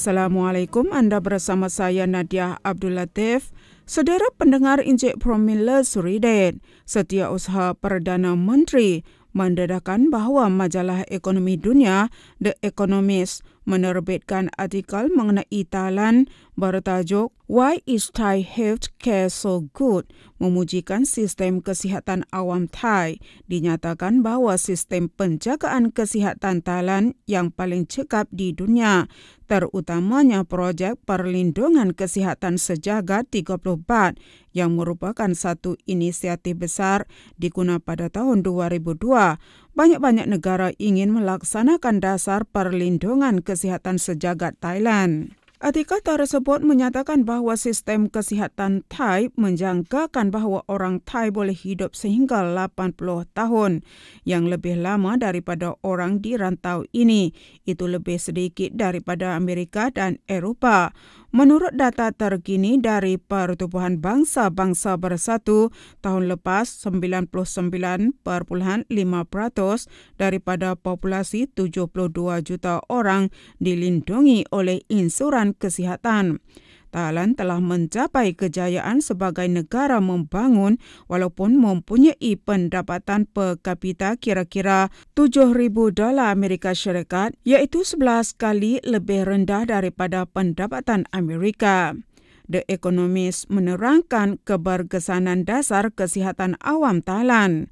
Assalamualaikum, anda bersama saya Nadia Abdul Latif. Saudara pendengar Injek Promila Suridet, setia usaha Perdana Menteri mendedahkan bahawa majalah ekonomi dunia The Economist menerbitkan artikel mengenai talan bertajuk Why is Thai Health Care So Good? Memujikan sistem kesihatan awam Thai. Dinyatakan bahawa sistem penjagaan kesihatan talan yang paling cekap di dunia, terutamanya projek perlindungan kesihatan sejaga 34 yang merupakan satu inisiatif besar diguna pada tahun 2002 banyak-banyak negara ingin melaksanakan dasar perlindungan kesihatan sejagat Thailand. Artikel tersebut menyatakan bahawa sistem kesihatan Thai menjangkakan bahawa orang Thai boleh hidup sehingga 80 tahun yang lebih lama daripada orang di rantau ini. Itu lebih sedikit daripada Amerika dan Eropah. Menurut data terkini dari Pertubuhan Bangsa-Bangsa Bersatu, tahun lepas 99.5% daripada populasi 72 juta orang dilindungi oleh insuran kesihatan. Thailand telah mencapai kejayaan sebagai negara membangun walaupun mempunyai pendapatan per kapita kira-kira 7000 dolar Amerika Syarikat iaitu 11 kali lebih rendah daripada pendapatan Amerika. The Economist menerangkan keberkesanan dasar kesihatan awam Thailand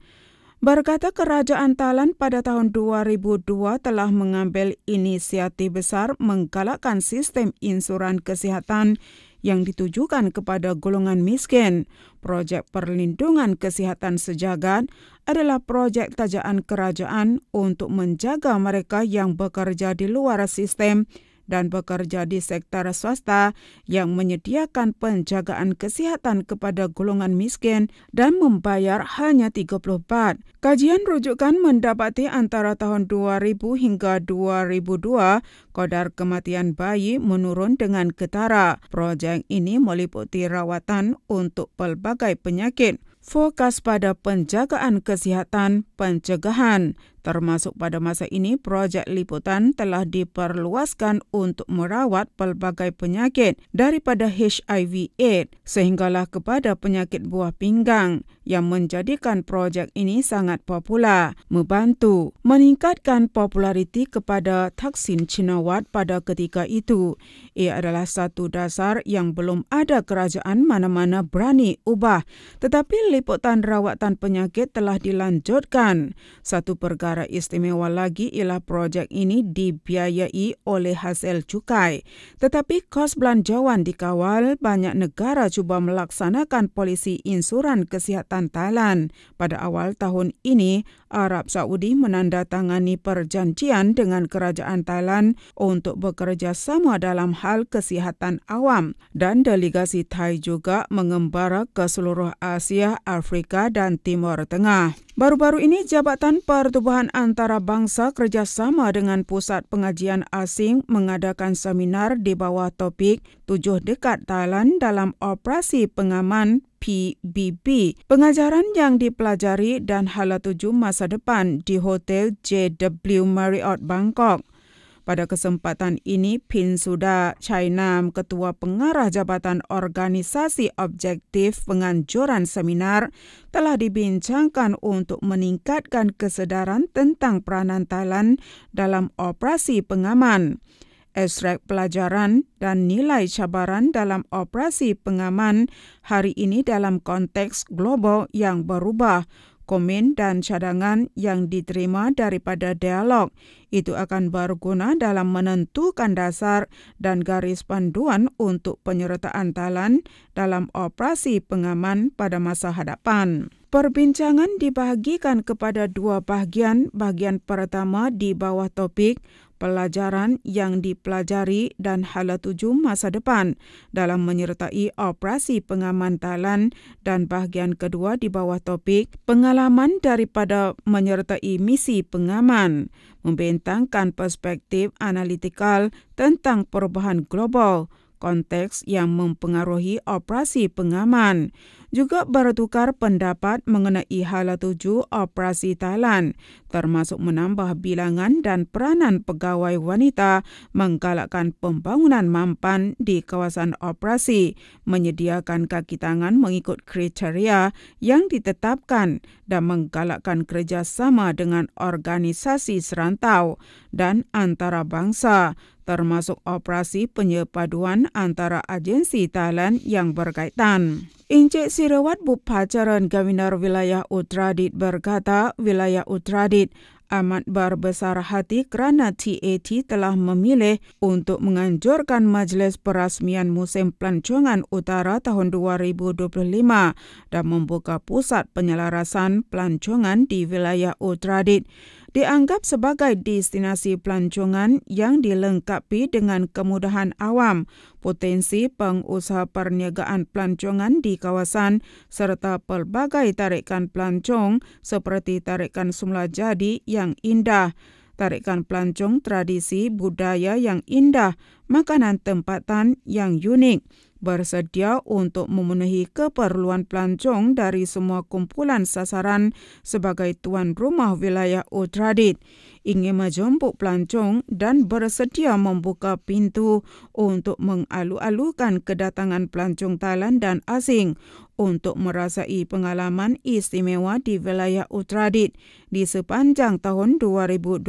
berkata kerajaan Thailand pada tahun 2002 telah mengambil inisiatif besar menggalakkan sistem insuran kesihatan yang ditujukan kepada golongan miskin. Projek perlindungan kesihatan sejagat adalah projek tajaan kerajaan untuk menjaga mereka yang bekerja di luar sistem dan bekerja di sektor swasta yang menyediakan penjagaan kesihatan kepada golongan miskin dan membayar hanya 30 baht. Kajian rujukan mendapati antara tahun 2000 hingga 2002, kadar kematian bayi menurun dengan ketara. Projek ini meliputi rawatan untuk pelbagai penyakit. Fokus pada penjagaan kesihatan, pencegahan, Termasuk pada masa ini, projek liputan telah diperluaskan untuk merawat pelbagai penyakit daripada HIV AIDS sehinggalah kepada penyakit buah pinggang yang menjadikan projek ini sangat popular. Membantu meningkatkan populariti kepada taksin cinawat pada ketika itu. Ia adalah satu dasar yang belum ada kerajaan mana-mana berani ubah. Tetapi liputan rawatan penyakit telah dilanjutkan. Satu pergantian perkara istimewa lagi ialah projek ini dibiayai oleh hasil cukai. Tetapi kos belanjawan dikawal banyak negara cuba melaksanakan polisi insuran kesihatan Thailand. Pada awal tahun ini, Arab Saudi menandatangani perjanjian dengan kerajaan Thailand untuk bekerjasama dalam hal kesihatan awam dan delegasi Thai juga mengembara ke seluruh Asia, Afrika dan Timur Tengah. Baru-baru ini, Jabatan Pertubuhan Antarabangsa kerjasama dengan Pusat Pengajian Asing mengadakan seminar di bawah topik Tujuh Dekat Thailand dalam Operasi Pengaman PBB. Pengajaran yang dipelajari dan hala tuju masa depan di Hotel JW Marriott Bangkok. Pada kesempatan ini, Pin Suda Chainam, Ketua Pengarah Jabatan Organisasi Objektif Penganjuran Seminar, telah dibincangkan untuk meningkatkan kesedaran tentang peranan Thailand dalam operasi pengaman. Esrek pelajaran dan nilai cabaran dalam operasi pengaman hari ini dalam konteks global yang berubah komen dan cadangan yang diterima daripada dialog. Itu akan berguna dalam menentukan dasar dan garis panduan untuk penyertaan talan dalam operasi pengaman pada masa hadapan. Perbincangan dibahagikan kepada dua bahagian. Bahagian pertama di bawah topik pelajaran yang dipelajari dan hala tuju masa depan dalam menyertai operasi pengaman dan bahagian kedua di bawah topik pengalaman daripada menyertai misi pengaman membentangkan perspektif analitikal tentang perubahan global konteks yang mempengaruhi operasi pengaman juga bertukar pendapat mengenai hala tuju operasi talan, termasuk menambah bilangan dan peranan pegawai wanita menggalakkan pembangunan mampan di kawasan operasi, menyediakan kaki tangan mengikut kriteria yang ditetapkan dan menggalakkan kerjasama dengan organisasi serantau dan antarabangsa termasuk operasi penyepaduan antara agensi Thailand yang berkaitan. Encik Sirawat Bupacaran Gaminar Wilayah Utradit berkata, Wilayah Utradit amat berbesar hati kerana TAT telah memilih untuk menganjurkan Majlis Perasmian Musim Pelancongan Utara tahun 2025 dan membuka pusat penyelarasan pelancongan di wilayah Utradit dianggap sebagai destinasi pelancongan yang dilengkapi dengan kemudahan awam, potensi pengusaha perniagaan pelancongan di kawasan serta pelbagai tarikan pelancong seperti tarikan semula jadi yang indah, tarikan pelancong tradisi budaya yang indah, makanan tempatan yang unik bersedia untuk memenuhi keperluan pelancong dari semua kumpulan sasaran sebagai tuan rumah wilayah Utradit. Ingin menjemput pelancong dan bersedia membuka pintu untuk mengalu-alukan kedatangan pelancong Thailand dan asing untuk merasai pengalaman istimewa di wilayah Utradit di sepanjang tahun 2025.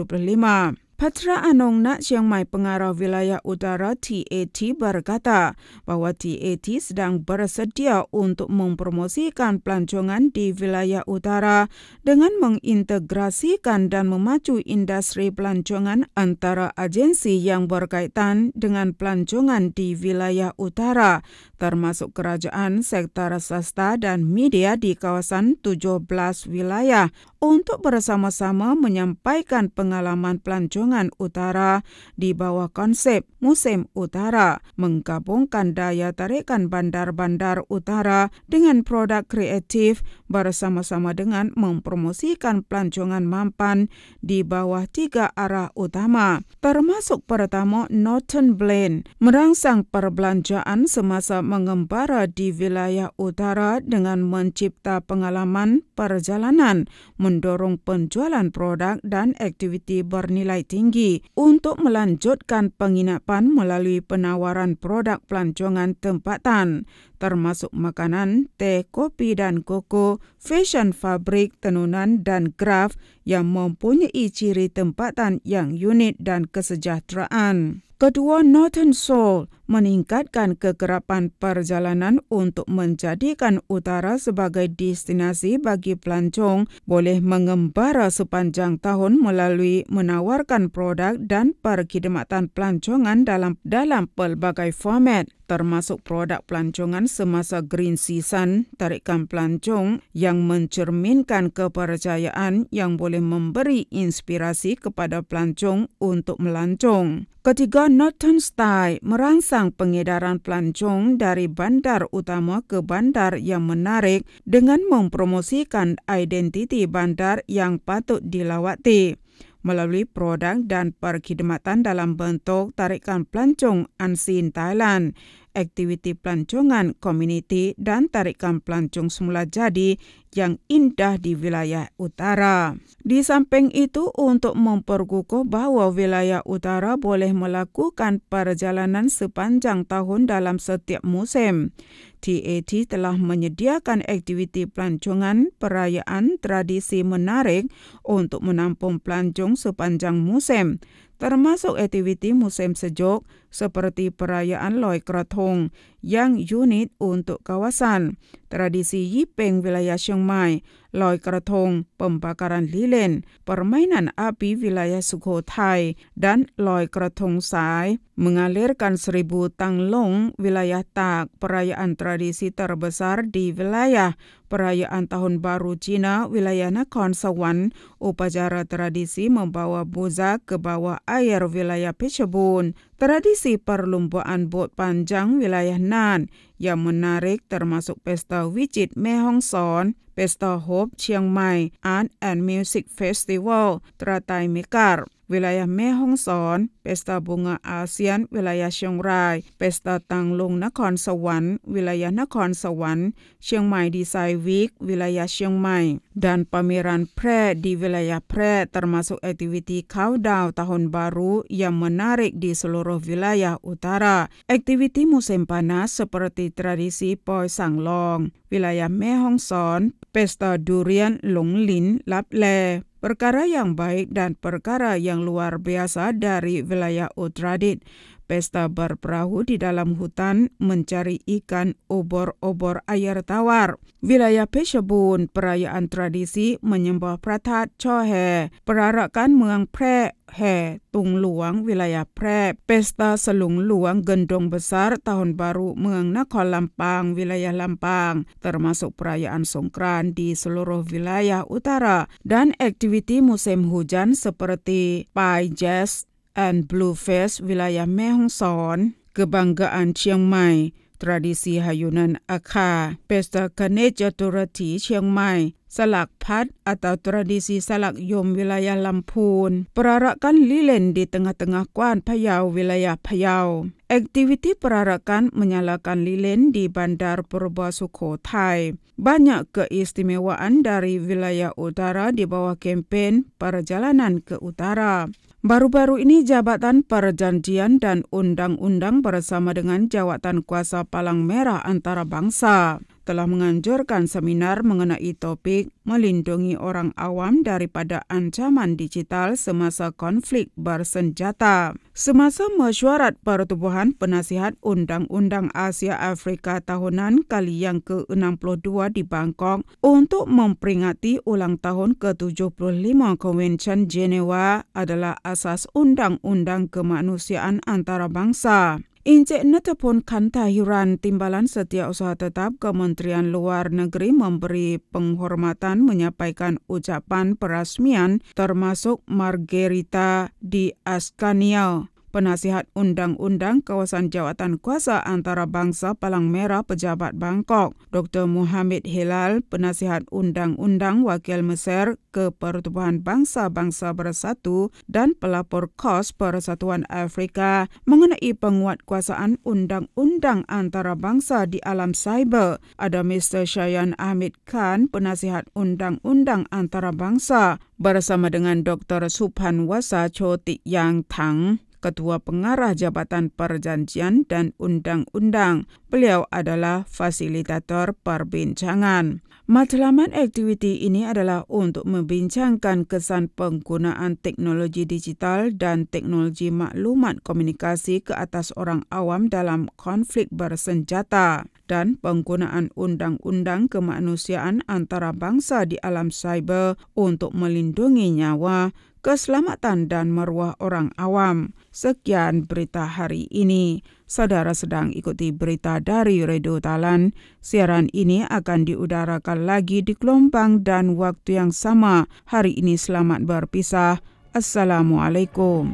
Patra Anong Nak Chiang Mai Pengarah Wilayah Utara TAT berkata bahawa TAT sedang bersedia untuk mempromosikan pelancongan di wilayah utara dengan mengintegrasikan dan memacu industri pelancongan antara agensi yang berkaitan dengan pelancongan di wilayah utara termasuk kerajaan, sektor sasta dan media di kawasan 17 wilayah untuk bersama-sama menyampaikan pengalaman pelancongan Pegunungan Utara di bawah konsep Musim Utara menggabungkan daya tarikan bandar-bandar utara dengan produk kreatif bersama-sama dengan mempromosikan pelancongan mampan di bawah tiga arah utama, termasuk pertama Norton Blaine, merangsang perbelanjaan semasa mengembara di wilayah utara dengan mencipta pengalaman perjalanan, mendorong penjualan produk dan aktiviti bernilai tinggi untuk melanjutkan penginapan melalui penawaran produk pelancongan tempatan termasuk makanan, teh, kopi dan koko fashion fabrik, tenunan dan graf yang mempunyai ciri tempatan yang unik dan kesejahteraan. Kedua Northern Seoul meningkatkan kekerapan perjalanan untuk menjadikan utara sebagai destinasi bagi pelancong boleh mengembara sepanjang tahun melalui menawarkan produk dan perkhidmatan pelancongan dalam dalam pelbagai format termasuk produk pelancongan semasa green season tarikan pelancong yang mencerminkan kepercayaan yang boleh memberi inspirasi kepada pelancong untuk melancong. Ketiga Northern Style merangsang pengedaran pelancong dari bandar utama ke bandar yang menarik dengan mempromosikan identiti bandar yang patut dilawati melalui produk dan perkhidmatan dalam bentuk tarikan pelancong ansin Thailand aktiviti pelancongan komuniti dan tarikan pelancong semula jadi yang indah di wilayah utara. Di samping itu, untuk memperkukuh bahwa wilayah utara boleh melakukan perjalanan sepanjang tahun dalam setiap musim, TAT telah menyediakan aktiviti pelancongan perayaan tradisi menarik untuk menampung pelancong sepanjang musim, termasuk aktiviti musim sejuk seperti perayaan Loi Krathong yang unit untuk kawasan. Tradisi Yipeng wilayah Chiang Mai, Loi Krathong pembakaran lilin, permainan api wilayah Sukhothai dan Loi Krathong Sai mengalirkan seribu tanglong wilayah Tak, perayaan tradisi terbesar di wilayah Perayaan Tahun Baru Cina, wilayah Nakhon Sawan, upacara tradisi membawa buza ke bawah air wilayah Pichabun. Tradisi perlumbaan bot panjang wilayah Nan yang menarik termasuk Pesta Wicit Mehong Son, Pesta Hope Chiang Mai, Art and Music Festival, Teratai Mekar. wilayah Mae Hong Son Pesta Bunga ASEAN wilayah Chiang Rai Pesta Tang Lung นครสวรรค์ wilayah นครสวรรค์เชียงใหม่ดีไซน์วิก wilayah เชียงใหม่ dan pameran Pre di wilayah Pre termasuk aktiviti countdown tahun baru yang menarik di seluruh wilayah utara. Aktiviti musim panas seperti tradisi Poi Sang Long, wilayah Mae Hong Son, Pesta Durian Long Lin Lap Le, perkara yang baik dan perkara yang luar biasa dari wilayah Utradit pesta berperahu di dalam hutan mencari ikan obor-obor air tawar. Wilayah Peshebun, perayaan tradisi menyembah Pratat Chohe, perarakan Muang Pre He Tung Luang, wilayah Pre, pesta selung luang gendong besar tahun baru Muang Nakhon Lampang, wilayah Lampang, termasuk perayaan Songkran di seluruh wilayah utara dan aktiviti musim hujan seperti Pai Jazz, dan Blue Fest wilayah Mehong Son, kebanggaan Chiang Mai, tradisi hayunan Akha, Pesta Kaneja Turati Chiang Mai, Salak Pat atau tradisi Salak Yom wilayah Lampun, perarakan lilin di tengah-tengah kuan Payau wilayah Payau. Aktiviti perarakan menyalakan lilin di Bandar Purba Sukhothai. Banyak keistimewaan dari wilayah utara di bawah kempen perjalanan ke utara. Baru-baru ini Jabatan Perjanjian dan Undang-Undang bersama dengan Jawatan Kuasa Palang Merah Antarabangsa telah menganjurkan seminar mengenai topik melindungi orang awam daripada ancaman digital semasa konflik bersenjata. Semasa mesyuarat Pertubuhan Penasihat Undang-Undang Asia Afrika Tahunan kali yang ke-62 di Bangkok untuk memperingati ulang tahun ke-75 Convention Geneva adalah asas Undang-Undang Kemanusiaan Antarabangsa. Ince netepun kanta hiran timbalan setia usaha tetap Kementerian Luar Negeri memberi penghormatan menyampaikan ucapan perasmian termasuk Margherita di Ascanio. Penasihat Undang-Undang Kawasan Jawatan Kuasa Antara Bangsa Palang Merah Pejabat Bangkok, Dr. Muhammad Hilal, Penasihat Undang-Undang Wakil Mesir Kepertubuhan Bangsa-Bangsa Bersatu dan Pelapor KOS Persatuan Afrika mengenai penguatkuasaan Undang-Undang Antara Bangsa di alam cyber. Ada Mr. Shayan Ahmed Khan, Penasihat Undang-Undang Antara Bangsa bersama dengan Dr. Subhan Wasa Chotik Yang Thang. Ketua Pengarah Jabatan Perjanjian dan Undang-Undang. Beliau adalah fasilitator perbincangan. Matlamat aktiviti ini adalah untuk membincangkan kesan penggunaan teknologi digital dan teknologi maklumat komunikasi ke atas orang awam dalam konflik bersenjata dan penggunaan undang-undang kemanusiaan antara bangsa di alam cyber untuk melindungi nyawa, keselamatan dan maruah orang awam. Sekian berita hari ini. Saudara sedang ikuti berita dari Radio Talan. Siaran ini akan diudarakan lagi di gelombang dan waktu yang sama. Hari ini selamat berpisah. Assalamualaikum.